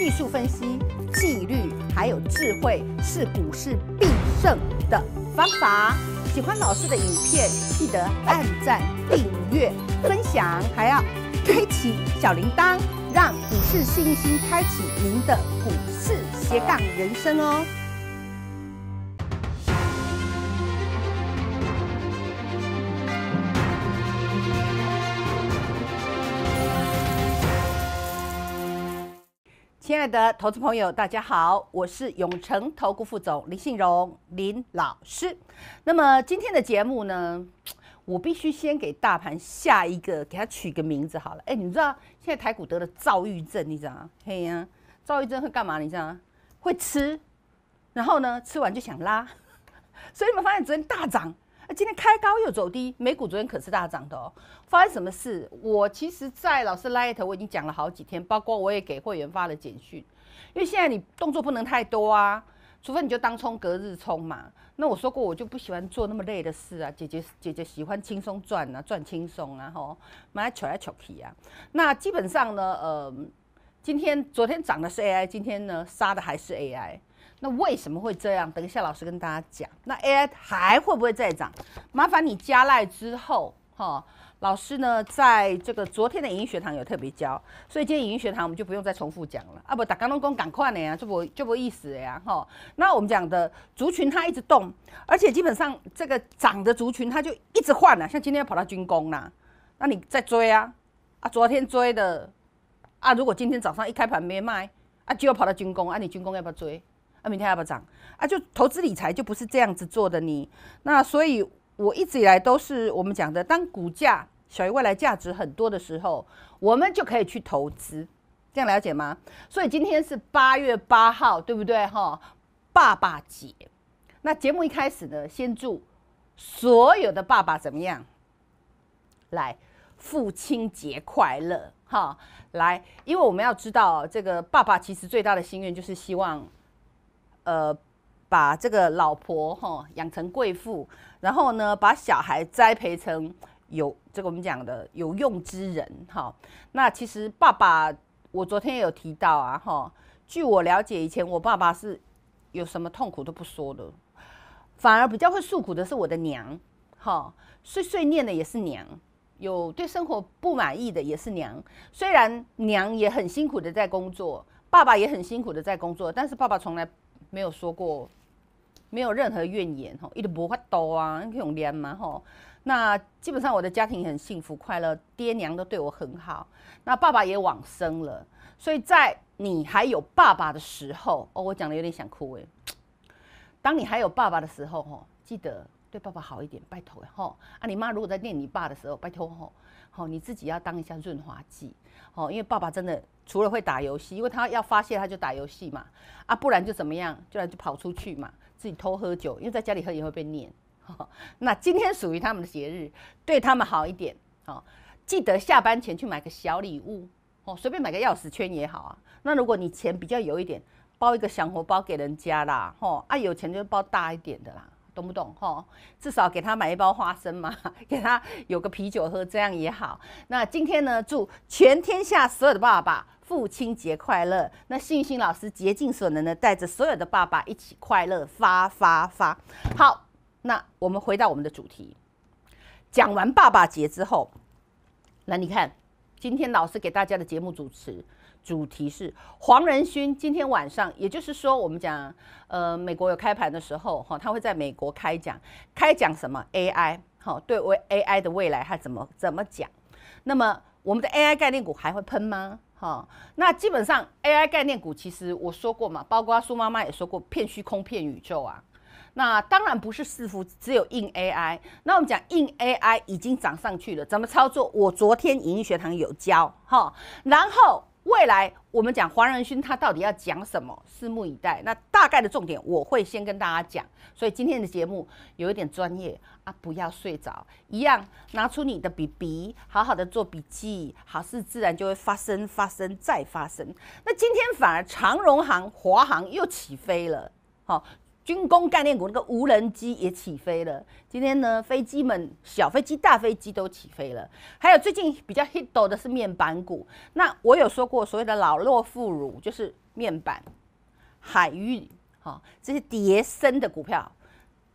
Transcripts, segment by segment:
技术分析、纪律还有智慧是股市必胜的方法。喜欢老师的影片，记得按赞、订阅、分享，还要开启小铃铛，让股市信心开启您的股市斜杠人生哦。亲爱的投资朋友，大家好，我是永诚投顾副总林信荣林老师。那么今天的节目呢，我必须先给大盘下一个，给它取个名字好了。哎，你知道现在台股得了躁郁症，你知道吗？嘿呀，躁郁症会干嘛？你知道吗？会吃，然后呢，吃完就想拉，所以你们发现昨天大涨。今天开高又走低，美股昨天可是大涨的哦。发生什么事？我其实，在老师拉一头，我已经讲了好几天，包括我也给会员发了简讯。因为现在你动作不能太多啊，除非你就当冲隔日冲嘛。那我说过，我就不喜欢做那么累的事啊。姐姐姐姐喜欢轻松赚啊，赚轻松啊，吼，买来炒来炒去啊。那基本上呢，呃，今天昨天涨的是 AI，今天呢杀的还是 AI。那为什么会这样？等一下，老师跟大家讲。那 AI 还会不会再涨？麻烦你加来之后，哈，老师呢在这个昨天的语音学堂有特别教，所以今天语音学堂我们就不用再重复讲了啊！不打钢龙工，赶快的呀，就不就不意思呀，哈。那我们讲的族群它一直动，而且基本上这个涨的族群它就一直换啊，像今天要跑到军工啦，那你再追啊啊？昨天追的啊，如果今天早上一开盘没卖，啊，就要跑到军工啊，你军工要不要追？啊，明天要不要涨啊？就投资理财就不是这样子做的你。那所以，我一直以来都是我们讲的，当股价小于未来价值很多的时候，我们就可以去投资。这样了解吗？所以今天是八月八号，对不对？哈，爸爸节。那节目一开始呢，先祝所有的爸爸怎么样？来，父亲节快乐！哈，来，因为我们要知道，这个爸爸其实最大的心愿就是希望。呃，把这个老婆哈养成贵妇，然后呢，把小孩栽培成有这个我们讲的有用之人哈。那其实爸爸，我昨天也有提到啊哈。据我了解，以前我爸爸是有什么痛苦都不说的，反而比较会诉苦的是我的娘哈。碎碎念的也是娘，有对生活不满意的也是娘。虽然娘也很辛苦的在工作，爸爸也很辛苦的在工作，但是爸爸从来。没有说过，没有任何怨言吼，一直不发抖啊，用可嘛吼？那基本上我的家庭很幸福快乐，爹娘都对我很好，那爸爸也往生了，所以在你还有爸爸的时候，哦，我讲的有点想哭哎，当你还有爸爸的时候吼，记得。对爸爸好一点，拜托吼！啊，你妈如果在念你爸的时候，拜托吼，好你自己要当一下润滑剂，吼，因为爸爸真的除了会打游戏，因为他要发泄他就打游戏嘛，啊，不然就怎么样，就然就跑出去嘛，自己偷喝酒，因为在家里喝也会被念。那今天属于他们的节日，对他们好一点，哦，记得下班前去买个小礼物，哦，随便买个钥匙圈也好啊。那如果你钱比较有一点，包一个小红包给人家啦，吼啊，有钱就包大一点的啦。懂不懂？哈，至少给他买一包花生嘛，给他有个啤酒喝，这样也好。那今天呢，祝全天下所有的爸爸父亲节快乐！那信心老师竭尽所能的带着所有的爸爸一起快乐发发发。好，那我们回到我们的主题，讲完爸爸节之后，那你看，今天老师给大家的节目主持。主题是黄仁勋今天晚上，也就是说，我们讲，呃，美国有开盘的时候，哈，他会在美国开讲，开讲什么 AI，好，对 AI 的未来他怎么怎么讲？那么我们的 AI 概念股还会喷吗？哈，那基本上 AI 概念股其实我说过嘛，包括苏妈妈也说过，骗虚空，骗宇宙啊，那当然不是四伏，只有硬 AI。那我们讲硬 AI 已经涨上去了，怎么操作？我昨天盈益学堂有教，哈，然后。未来我们讲黄仁勋他到底要讲什么，拭目以待。那大概的重点我会先跟大家讲，所以今天的节目有一点专业啊，不要睡着，一样拿出你的笔笔，好好的做笔记，好事自然就会发生，发生再发生。那今天反而长荣行、华航又起飞了，好。军工概念股那个无人机也起飞了。今天呢，飞机们，小飞机、大飞机都起飞了。还有最近比较 hit 的，是面板股。那我有说过，所谓的老弱妇孺，就是面板、海运，哈，这些叠升的股票，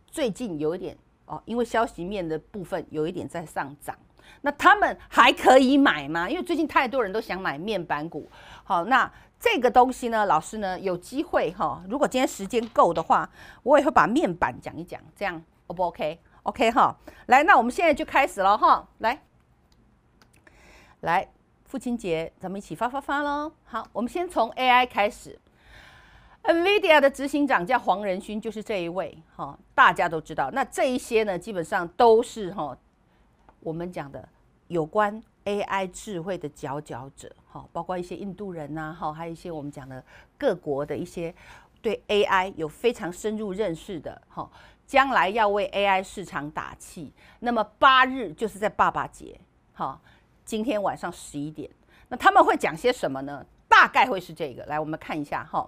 最近有一点哦，因为消息面的部分有一点在上涨。那他们还可以买吗？因为最近太多人都想买面板股。好，那。这个东西呢，老师呢有机会哈，如果今天时间够的话，我也会把面板讲一讲，这样 O 不 OK？OK 哈，来，那我们现在就开始了哈，来，来，父亲节，咱们一起发发发喽！好，我们先从 AI 开始，NVIDIA 的执行长叫黄仁勋，就是这一位哈，大家都知道。那这一些呢，基本上都是哈，我们讲的有关 AI 智慧的佼佼者。哦，包括一些印度人呐，哈，还有一些我们讲的各国的一些对 AI 有非常深入认识的，哈，将来要为 AI 市场打气。那么八日就是在爸爸节，哈，今天晚上十一点，那他们会讲些什么呢？大概会是这个，来我们看一下哈。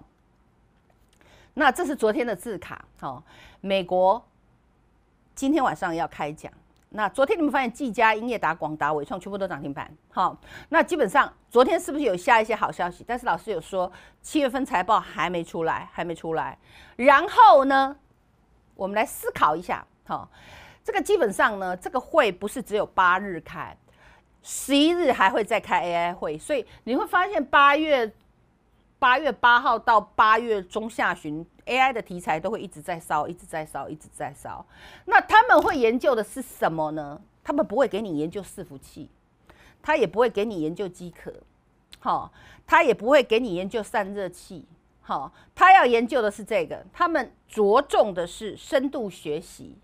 那这是昨天的字卡，哈，美国今天晚上要开讲。那昨天你们发现，技嘉、英业达广达、伟创全部都涨停板。好，那基本上昨天是不是有下一些好消息？但是老师有说，七月份财报还没出来，还没出来。然后呢，我们来思考一下。好，这个基本上呢，这个会不是只有八日开，十一日还会再开 AI 会，所以你会发现八月。八月八号到八月中下旬，AI 的题材都会一直在烧，一直在烧，一直在烧。那他们会研究的是什么呢？他们不会给你研究伺服器，他也不会给你研究机壳，好，他也不会给你研究散热器，好，他要研究的是这个。他们着重的是深度学习，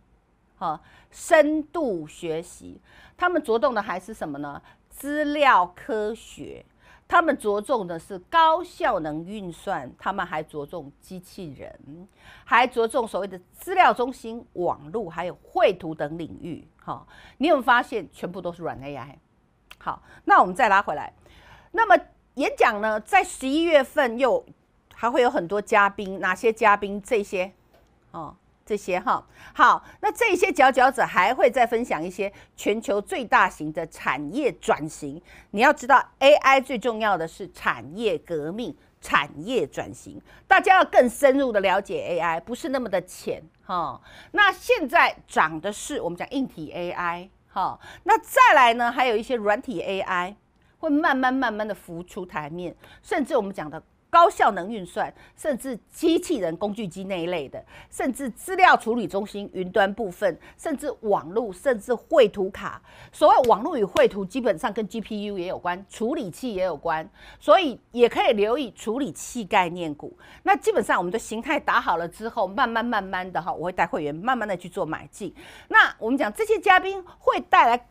好，深度学习。他们着重的还是什么呢？资料科学。他们着重的是高效能运算，他们还着重机器人，还着重所谓的资料中心网络，还有绘图等领域。哈，你有发现，全部都是软 AI。好，那我们再拉回来。那么演讲呢，在十一月份又还会有很多嘉宾，哪些嘉宾？这些，哦。这些哈好，那这些佼佼者还会再分享一些全球最大型的产业转型。你要知道，AI 最重要的是产业革命、产业转型。大家要更深入的了解 AI，不是那么的浅哈。那现在涨的是我们讲硬体 AI 哈，那再来呢，还有一些软体 AI 会慢慢慢慢的浮出台面，甚至我们讲的。高效能运算，甚至机器人、工具机那一类的，甚至资料处理中心、云端部分，甚至网络，甚至绘图卡。所谓网络与绘图，基本上跟 GPU 也有关，处理器也有关，所以也可以留意处理器概念股。那基本上我们的形态打好了之后，慢慢慢慢的哈，我会带会员慢慢的去做买进。那我们讲这些嘉宾会带来。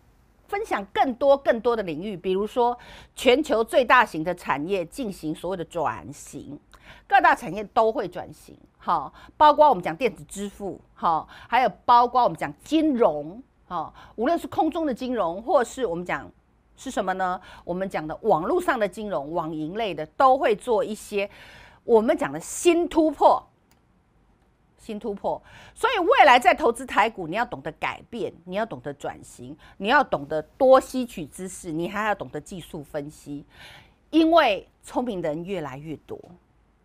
分享更多更多的领域，比如说全球最大型的产业进行所谓的转型，各大产业都会转型，好，包括我们讲电子支付，好，还有包括我们讲金融，好，无论是空中的金融，或是我们讲是什么呢？我们讲的网络上的金融，网银类的都会做一些我们讲的新突破。新突破，所以未来在投资台股，你要懂得改变，你要懂得转型，你要懂得多吸取知识，你还要懂得技术分析，因为聪明的人越来越多，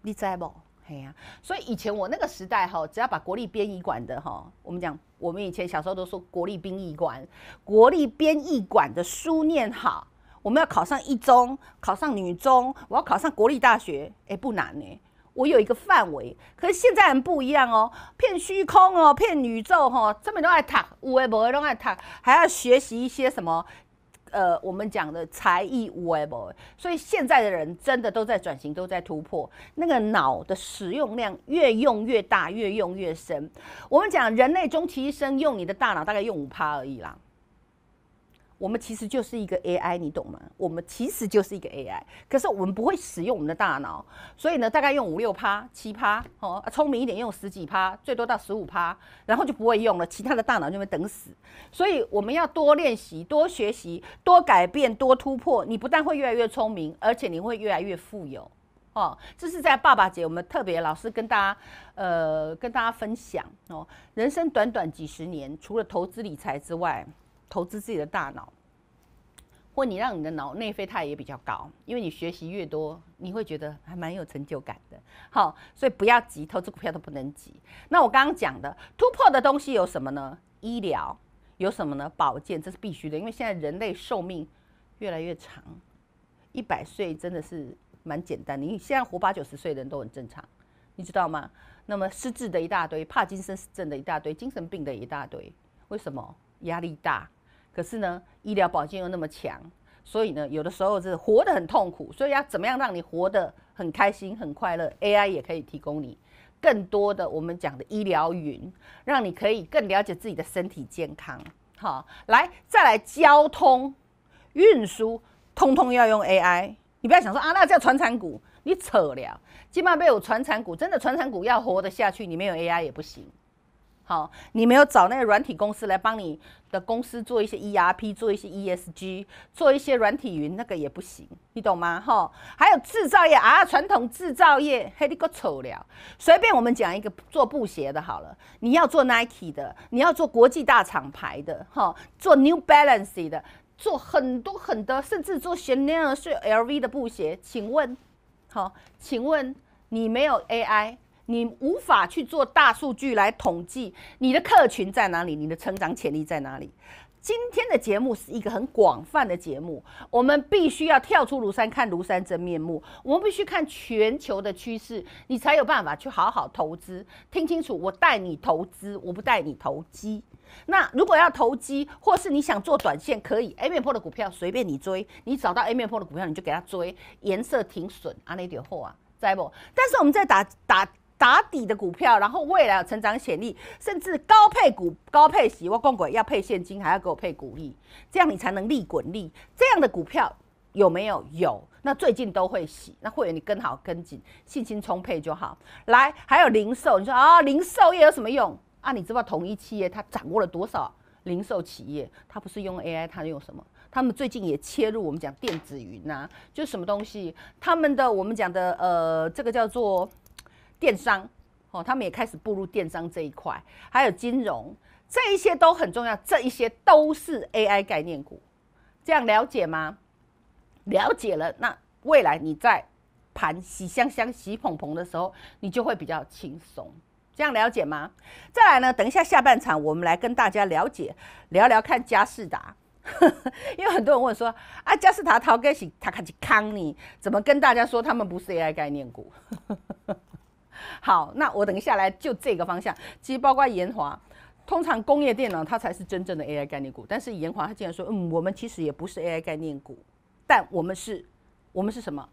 你在不？哎呀，所以以前我那个时代哈，只要把国立殡仪馆的哈，我们讲，我们以前小时候都说国立殡仪馆、国立殡仪馆的书念好，我们要考上一中，考上女中，我要考上国立大学，哎，不难呢。我有一个范围，可是现在很不一样哦，骗虚空哦，骗宇宙哦，这么都爱塔，有诶无诶都爱塔，还要学习一些什么，呃，我们讲的才艺 level，所以现在的人真的都在转型，都在突破，那个脑的使用量越用越大，越用越深。我们讲人类终其一生用你的大脑大概用五趴而已啦。我们其实就是一个 AI，你懂吗？我们其实就是一个 AI，可是我们不会使用我们的大脑，所以呢，大概用五六趴、七趴哦，聪明一点用十几趴，最多到十五趴，然后就不会用了。其他的大脑就会等死，所以我们要多练习、多学习、多改变、多突破。你不但会越来越聪明，而且你会越来越富有哦。这是在爸爸节，我们特别老师跟大家呃跟大家分享哦。人生短短几十年，除了投资理财之外。投资自己的大脑，或你让你的脑内啡肽也比较高，因为你学习越多，你会觉得还蛮有成就感的。好，所以不要急，投资股票都不能急。那我刚刚讲的突破的东西有什么呢？医疗有什么呢？保健这是必须的，因为现在人类寿命越来越长，一百岁真的是蛮简单。你现在活八九十岁的人都很正常，你知道吗？那么失智的一大堆，帕金森症的一大堆，精神病的一大堆，为什么？压力大。可是呢，医疗保健又那么强，所以呢，有的时候是活得很痛苦。所以要怎么样让你活得很开心、很快乐？AI 也可以提供你更多的我们讲的医疗云，让你可以更了解自己的身体健康。好，来再来交通运输，通通要用 AI。你不要想说啊，那叫传产股，你扯了。基本上没有传产股，真的传产股要活得下去，你没有 AI 也不行。好，你没有找那个软体公司来帮你的公司做一些 ERP，做一些 ESG，做一些软体云，那个也不行，你懂吗？哈，还有制造业啊，传统制造业，嘿，你个丑了。随便我们讲一个做布鞋的，好了，你要做 Nike 的，你要做国际大厂牌的，哈，做 New Balance 的，做很多很多，甚至做 Chanel、是 LV 的布鞋，请问，好，请问你没有 AI？你无法去做大数据来统计你的客群在哪里，你的成长潜力在哪里？今天的节目是一个很广泛的节目，我们必须要跳出庐山看庐山真面目，我们必须看全球的趋势，你才有办法去好好投资。听清楚，我带你投资，我不带你投机。那如果要投机，或是你想做短线，可以 A 破的股票随便你追，你找到 A 破的股票你就给他追，颜色停损，啊，那点货啊，在不？但是我们在打打。打底的股票，然后未来成长潜力，甚至高配股、高配息，我光鬼要配现金，还要给我配股利，这样你才能利滚利。这样的股票有没有？有。那最近都会洗，那会员你跟好跟紧，信心充沛就好。来，还有零售，你说啊，零售业有什么用啊？你知道同一企业它掌握了多少零售企业？它不是用 AI，它用什么？他们最近也切入我们讲电子云啊，就什么东西？他们的我们讲的呃，这个叫做。电商哦，他们也开始步入电商这一块，还有金融，这一些都很重要，这一些都是 AI 概念股，这样了解吗？了解了，那未来你在盘洗香香、洗捧捧的时候，你就会比较轻松，这样了解吗？再来呢，等一下下半场我们来跟大家了解，聊聊看嘉士达，因为很多人问说，啊嘉士达涛个是他开始康你，怎么跟大家说他们不是 AI 概念股？好，那我等一下来就这个方向。其实包括延华，通常工业电脑它才是真正的 AI 概念股，但是延华他竟然说，嗯，我们其实也不是 AI 概念股，但我们是，我们是什么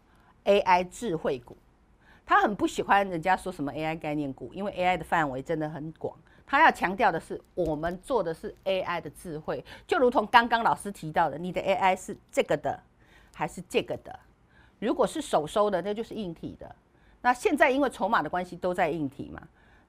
？AI 智慧股。他很不喜欢人家说什么 AI 概念股，因为 AI 的范围真的很广。他要强调的是，我们做的是 AI 的智慧，就如同刚刚老师提到的，你的 AI 是这个的还是这个的？如果是手收的，那就是硬体的。那现在因为筹码的关系都在硬体嘛，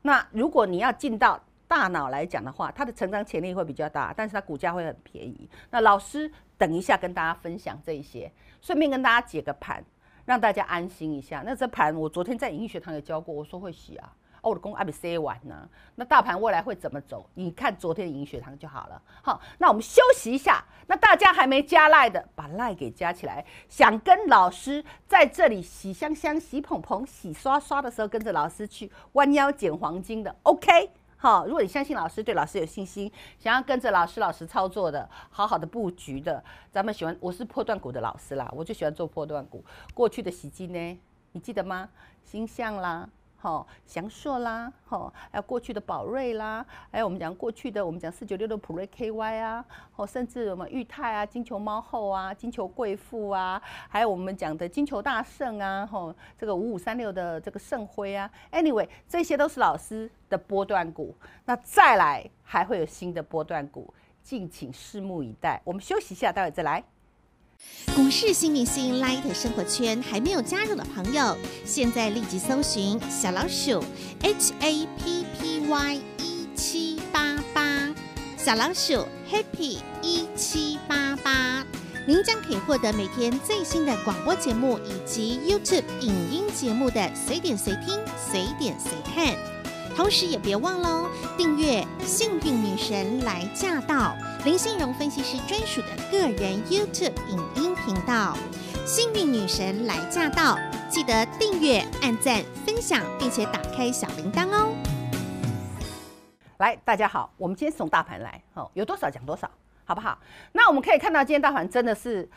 那如果你要进到大脑来讲的话，它的成长潜力会比较大，但是它股价会很便宜。那老师等一下跟大家分享这一些，顺便跟大家解个盘，让大家安心一下。那这盘我昨天在盈学堂有教过，我说会洗啊。我的工还没塞完呢，那大盘未来会怎么走？你看昨天的银血糖就好了。好，那我们休息一下。那大家还没加赖的，把赖给加起来。想跟老师在这里洗香香、洗捧捧、洗刷刷的时候，跟着老师去弯腰捡黄金的。OK，好，如果你相信老师，对老师有信心，想要跟着老师老师操作的，好好的布局的，咱们喜欢我是破断股的老师啦，我就喜欢做破断股。过去的洗金呢，你记得吗？星象啦。好，祥硕啦，好，有过去的宝瑞啦，有我们讲过去的，我们讲四九六的普瑞 KY 啊，哦，甚至我们裕泰啊，金球猫后啊，金球贵妇啊，还有我们讲的金球大圣啊，吼，这个五五三六的这个圣辉啊，anyway，这些都是老师的波段股，那再来还会有新的波段股，敬请拭目以待。我们休息一下，待会再来。股市新明星 Light 生活圈还没有加入的朋友，现在立即搜寻小老鼠 H A P P Y 一七八八，小老鼠 Happy 一七八八，您将可以获得每天最新的广播节目以及 YouTube 影音节目的随点随听、随点随看。同时也别忘了订阅《幸运女神来驾到》林信荣分析师专属的个人 YouTube 影音频道《幸运女神来驾到》，记得订阅、按赞、分享，并且打开小铃铛哦。来，大家好，我们今天从大盘来哦，有多少讲多少，好不好？那我们可以看到，今天大盘真的是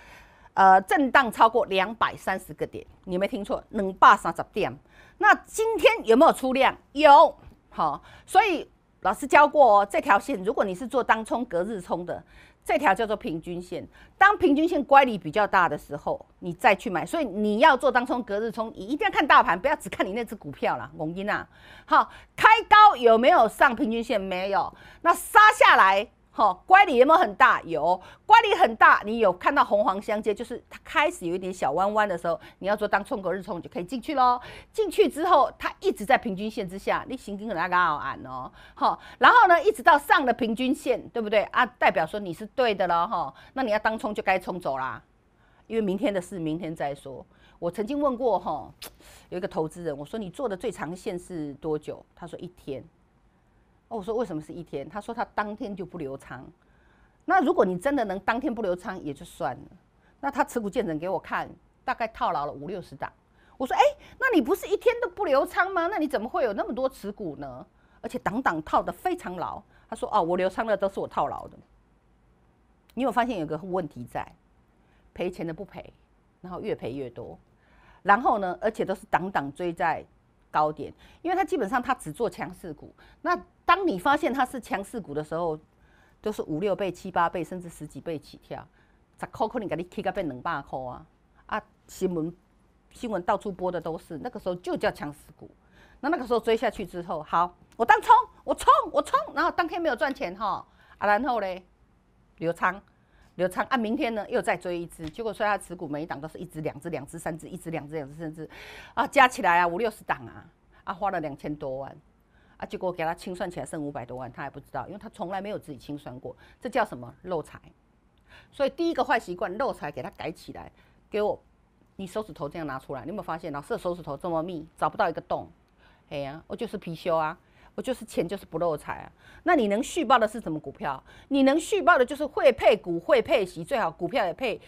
呃震荡超过两百三十个点，你没听错，两百三十点。那今天有没有出量？有。好，所以老师教过哦，这条线，如果你是做当冲、隔日冲的，这条叫做平均线。当平均线乖离比较大的时候，你再去买。所以你要做当冲、隔日冲，你一定要看大盘，不要只看你那只股票了，龙鹰啊。好，开高有没有上平均线？没有，那杀下来。哦，乖里有没有很大？有，乖里很大。你有看到红黄相接，就是它开始有一点小弯弯的时候，你要做当冲个日冲，你就可以进去喽。进去之后，它一直在平均线之下，你行进那个啊按哦，好，然后呢，一直到上了平均线，对不对啊？代表说你是对的了哈。那你要当冲就该冲走啦，因为明天的事明天再说。我曾经问过哈，有一个投资人，我说你做的最长线是多久？他说一天。哦，我说为什么是一天？他说他当天就不流仓。那如果你真的能当天不流仓也就算了。那他持股见证给我看，大概套牢了五六十档。我说哎，那你不是一天都不流仓吗？那你怎么会有那么多持股呢？而且档档套得非常牢。他说哦，我流仓的都是我套牢的。你有发现有个问题在，赔钱的不赔，然后越赔越多，然后呢，而且都是档档追债。高点，因为他基本上他只做强势股。那当你发现它是强势股的时候，都是五六倍、七八倍，甚至十几倍起跳，十块可能给你起个变两百块啊！啊，新闻新闻到处播的都是，那个时候就叫强势股。那那个时候追下去之后，好，我当冲，我冲，我冲，然后当天没有赚钱哈，啊，然后嘞留仓。就啊，明天呢，又再追一只，结果说他持股每一档都是一只、两只、两只、三只、一只、两只、两只、三只，啊，加起来啊五六十档啊，啊花了两千多万，啊结果给他清算起来剩五百多万，他还不知道，因为他从来没有自己清算过，这叫什么漏财？所以第一个坏习惯漏财给他改起来，给我你手指头这样拿出来，你有没有发现老师的手指头这么密，找不到一个洞？哎呀，我就是貔貅啊。我就是钱就是不漏财，那你能续报的是什么股票？你能续报的，就是会配股、会配息，最好股票也配，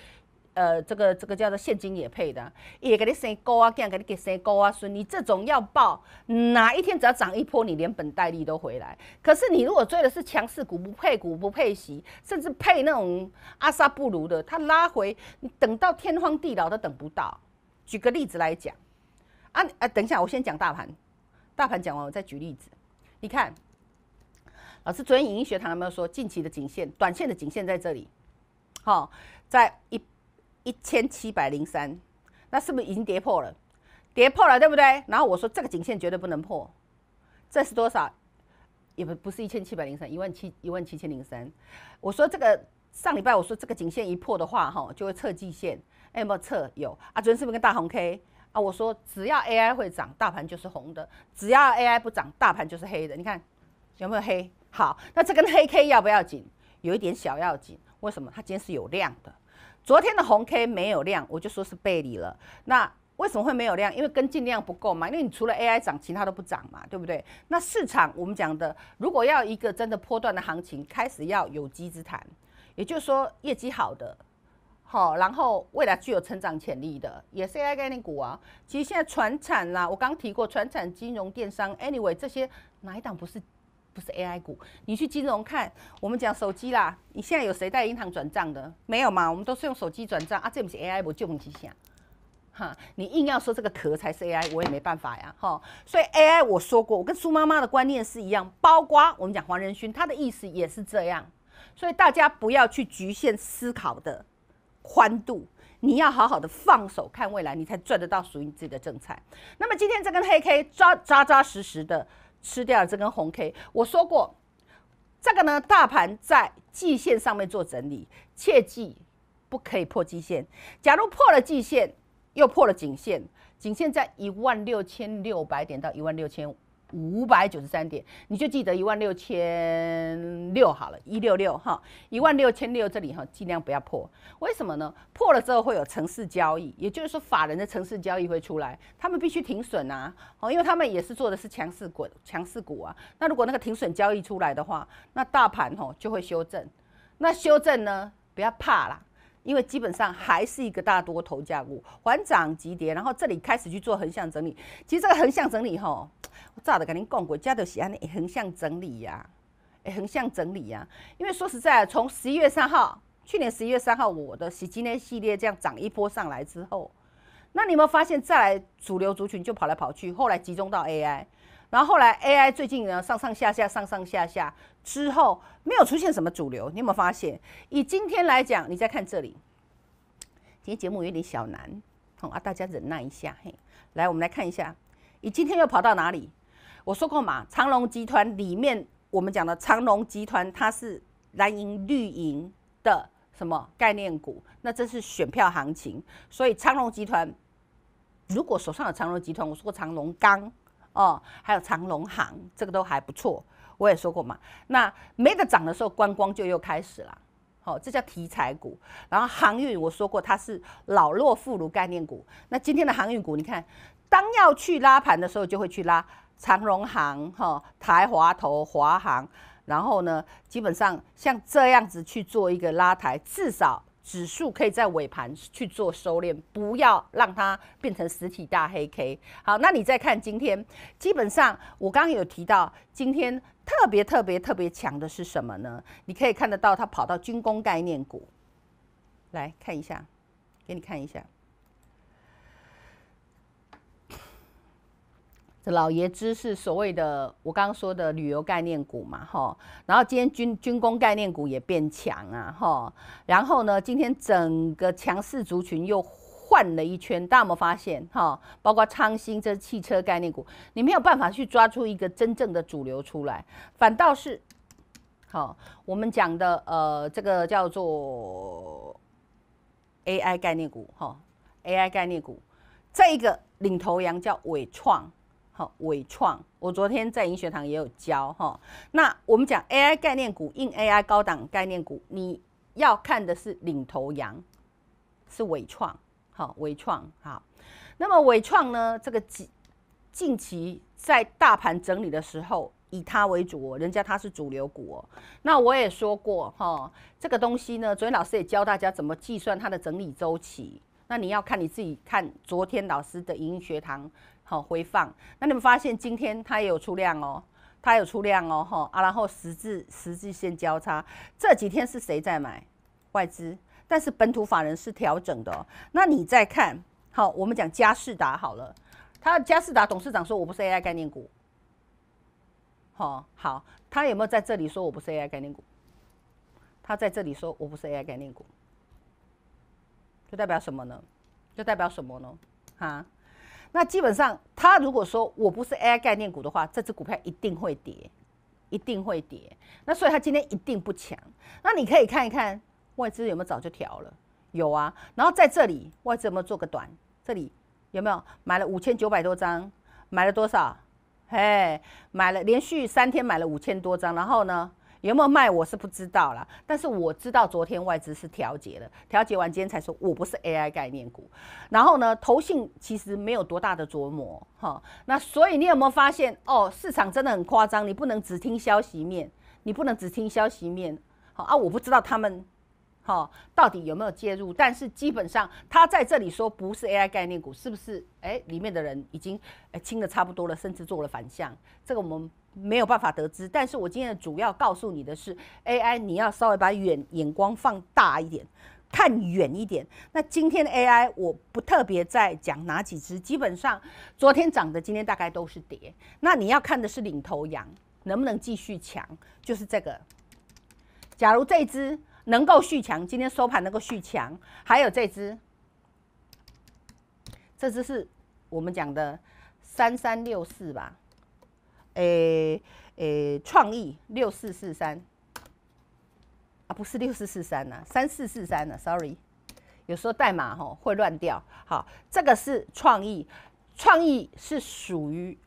呃，这个这个叫做现金也配的，也给你升高啊，这样给你给升高啊。孙，你这种要报，哪一天只要涨一波，你连本带利都回来。可是你如果追的是强势股，不配股、不配息，甚至配那种阿萨布鲁的，它拉回，你等到天荒地老都等不到。举个例子来讲，啊，啊，等一下，我先讲大盘，大盘讲完我再举例子。你看，老师昨天影音学堂有没有说近期的颈线、短线的颈线在这里？好，在一一千七百零三，那是不是已经跌破了？跌破了，对不对？然后我说这个颈线绝对不能破，这是多少？也不不是一千七百零三，一万七一万七千零三。我说这个上礼拜我说这个颈线一破的话，哈，就会测季线。哎，有没有测有啊？昨天是不是跟大红 K？啊，我说只要 AI 会涨，大盘就是红的；只要 AI 不涨，大盘就是黑的。你看有没有黑？好，那这根黑 K 要不要紧？有一点小要紧，为什么？它今天是有量的，昨天的红 K 没有量，我就说是背离了。那为什么会没有量？因为跟进量不够嘛。因为你除了 AI 涨，其他都不涨嘛，对不对？那市场我们讲的，如果要一个真的波段的行情，开始要有机之谈，也就是说业绩好的。好，然后未来具有成长潜力的也是 AI 概念股啊。其实现在船产啦，我刚提过船产、金融、电商，anyway 这些哪一档不是不是 AI 股？你去金融看，我们讲手机啦，你现在有谁在银行转账的？没有嘛？我们都是用手机转账啊。这不是 AI，我就不去下哈，你硬要说这个壳才是 AI，我也没办法呀。哈，所以 AI 我说过，我跟苏妈妈的观念是一样。包括我们讲黄仁勋，他的意思也是这样。所以大家不要去局限思考的。宽度，你要好好的放手看未来，你才赚得到属于你自己的正财。那么今天这根黑 K 抓扎扎实实的吃掉这根红 K，我说过，这个呢大盘在季线上面做整理，切记不可以破季线。假如破了季线，又破了颈线，颈线在一万六千六百点到一万六千。五百九十三点，你就记得一万六千六好了，一六六哈，一万六千六这里哈，尽量不要破。为什么呢？破了之后会有城市交易，也就是说法人的城市交易会出来，他们必须停损啊，哦，因为他们也是做的是强势股强势股啊。那如果那个停损交易出来的话，那大盘哦就会修正，那修正呢不要怕啦。因为基本上还是一个大多头价股，缓涨急跌，然后这里开始去做横向整理。其实这个横向整理吼，我炸的跟您讲，过，家都是爱横向整理呀，横向整理呀。因为说实在，从十一月三号，去年十一月三号我的基金的系列这样涨一波上来之后。那你有没有发现？再来主流族群就跑来跑去，后来集中到 AI，然后后来 AI 最近呢上上下下上上下下之后没有出现什么主流。你有没有发现？以今天来讲，你再看这里，今天节目有点小难好，啊，大家忍耐一下。嘿，来我们来看一下，以今天又跑到哪里？我说过嘛，长隆集团里面我们讲的长隆集团，它是蓝银绿银的什么概念股？那这是选票行情，所以长隆集团。如果手上有长隆集团，我说过长隆钢，哦，还有长隆行，这个都还不错。我也说过嘛，那没得涨的时候，观光就又开始了，好，这叫题材股。然后航运，我说过它是老弱妇孺概念股。那今天的航运股，你看，当要去拉盘的时候，就会去拉长荣行、哈台华投、华航，然后呢，基本上像这样子去做一个拉抬，至少。指数可以在尾盘去做收敛，不要让它变成实体大黑 K。好，那你再看今天，基本上我刚刚有提到，今天特别特别特别强的是什么呢？你可以看得到它跑到军工概念股，来看一下，给你看一下。这老爷知是所谓的我刚刚说的旅游概念股嘛，哈。然后今天军军工概念股也变强啊，哈。然后呢，今天整个强势族群又换了一圈，大家有没发现哈？包括昌兴这汽车概念股，你没有办法去抓出一个真正的主流出来，反倒是好，我们讲的呃，这个叫做 AI 概念股哈，AI 概念股再一个领头羊叫伟创。好，伟创，我昨天在银学堂也有教哈。那我们讲 AI 概念股，硬 AI 高档概念股，你要看的是领头羊，是伟创。好，伟创。好，那么伟创呢？这个近近期在大盘整理的时候，以它为主哦，人家它是主流股哦。那我也说过哈，这个东西呢，昨天老师也教大家怎么计算它的整理周期。那你要看你自己看昨天老师的银学堂。哦，回放。那你们发现今天它也有出量哦，它有出量哦，哈啊。然后十字十字线交叉，这几天是谁在买？外资。但是本土法人是调整的。那你再看好，我们讲嘉士达好了。他嘉士达董事长说：“我不是 AI 概念股。”哦、好，他有没有在这里说：“我不是 AI 概念股？”他在这里说：“我不是 AI 概念股。”这代表什么呢？这代表什么呢？哈？那基本上，他如果说我不是 AI 概念股的话，这只股票一定会跌，一定会跌。那所以他今天一定不强。那你可以看一看外资有没有早就调了，有啊。然后在这里外资有没有做个短？这里有没有买了五千九百多张？买了多少？嘿，买了连续三天买了五千多张，然后呢？有没有卖我是不知道啦，但是我知道昨天外资是调节的，调节完今天才说我不是 AI 概念股。然后呢，投信其实没有多大的琢磨哈。那所以你有没有发现哦，市场真的很夸张，你不能只听消息面，你不能只听消息面。好啊，我不知道他们哈到底有没有介入，但是基本上他在这里说不是 AI 概念股，是不是？哎，里面的人已经诶清的差不多了，甚至做了反向，这个我们。没有办法得知，但是我今天主要告诉你的是 AI，你要稍微把远眼光放大一点，看远一点。那今天的 AI 我不特别在讲哪几只，基本上昨天涨的今天大概都是跌。那你要看的是领头羊能不能继续强，就是这个。假如这只能够续强，今天收盘能够续强，还有这只，这只是我们讲的三三六四吧。诶诶，创意六四四三，啊，不是六四四三呢，三四四三呢，sorry，有时候代码吼会乱掉。好，这个是创意，创意是属于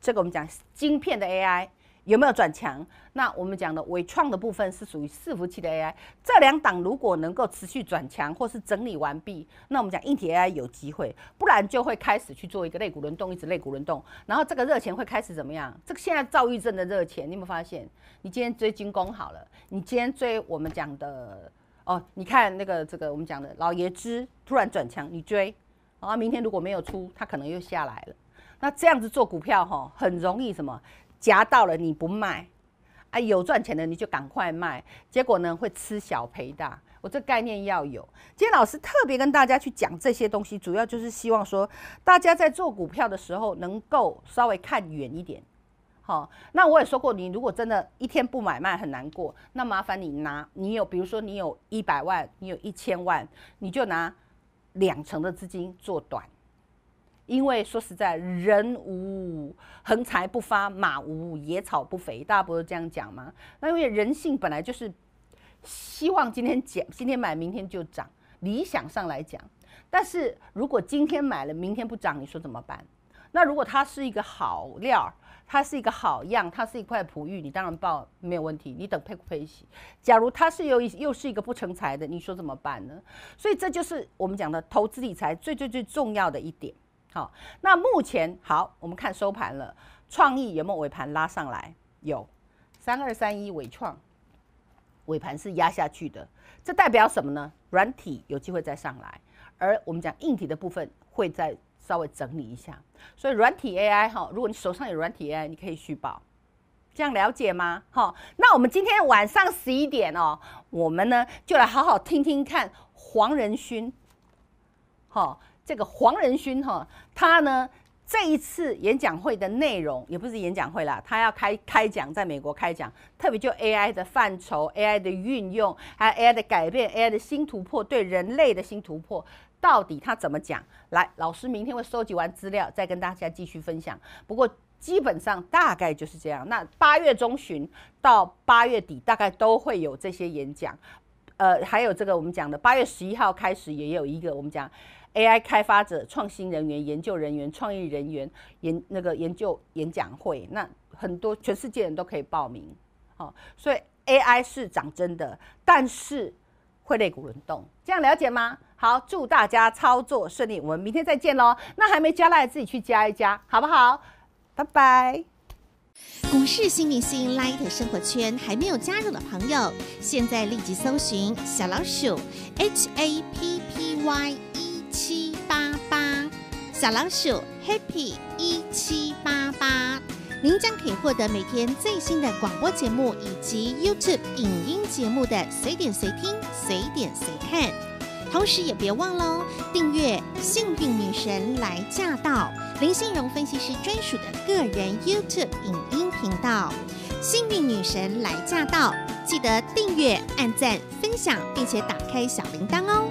这个我们讲晶片的 AI。有没有转强？那我们讲的伟创的部分是属于伺服器的 AI，这两档如果能够持续转强，或是整理完毕，那我们讲硬体 AI 有机会，不然就会开始去做一个肋骨轮动，一直肋骨轮动，然后这个热钱会开始怎么样？这个现在躁郁症的热钱，你有没有发现？你今天追军工好了，你今天追我们讲的哦，你看那个这个我们讲的老爷之突然转强，你追，然后明天如果没有出，它可能又下来了。那这样子做股票哈，很容易什么？夹到了你不卖，啊，有赚钱的你就赶快卖，结果呢会吃小赔大，我这概念要有。今天老师特别跟大家去讲这些东西，主要就是希望说大家在做股票的时候能够稍微看远一点。好，那我也说过，你如果真的一天不买卖很难过，那麻烦你拿你有，比如说你有一百万，你有一千万，你就拿两成的资金做短。因为说实在，人无横财不发，马无野草不肥，大家不是这样讲吗？那因为人性本来就是希望今天减，今天买，明天就涨。理想上来讲，但是如果今天买了，明天不涨，你说怎么办？那如果它是一个好料，它是一个好样，它是一块璞玉，你当然抱没有问题，你等配不配息？假如它是又又是一个不成材的，你说怎么办呢？所以这就是我们讲的投资理财最最最重要的一点。好，那目前好，我们看收盘了。创意有没有尾盘拉上来？有，三二三一伟创尾盘是压下去的，这代表什么呢？软体有机会再上来，而我们讲硬体的部分会再稍微整理一下。所以软体 AI 哈，如果你手上有软体 AI，你可以续保，这样了解吗？好，那我们今天晚上十一点哦，我们呢就来好好听听看黄仁勋，好。这个黄仁勋哈，他呢这一次演讲会的内容也不是演讲会啦，他要开开讲，在美国开讲，特别就 AI 的范畴、AI 的运用、还有 AI 的改变、AI 的新突破，对人类的新突破，到底他怎么讲？来，老师明天会收集完资料再跟大家继续分享。不过基本上大概就是这样。那八月中旬到八月底，大概都会有这些演讲。呃，还有这个我们讲的八月十一号开始，也有一个我们讲。AI 开发者、创新人员、研究人员、创意人员，研那个研究演讲会，那很多全世界人都可以报名。好，所以 AI 是长真的，但是会肋骨轮动，这样了解吗？好，祝大家操作顺利，我们明天再见喽。那还没加的自己去加一加，好不好？拜拜。股市新明星 Light 生活圈，还没有加入的朋友，现在立即搜寻小老鼠 HAPPY。小老鼠 Happy 一七八八，您将可以获得每天最新的广播节目以及 YouTube 影音节目的随点随听、随点随看。同时，也别忘喽，订阅“幸运女神来驾到”林心荣分析师专属的个人 YouTube 影音频道“幸运女神来驾到”，记得订阅、按赞、分享，并且打开小铃铛哦。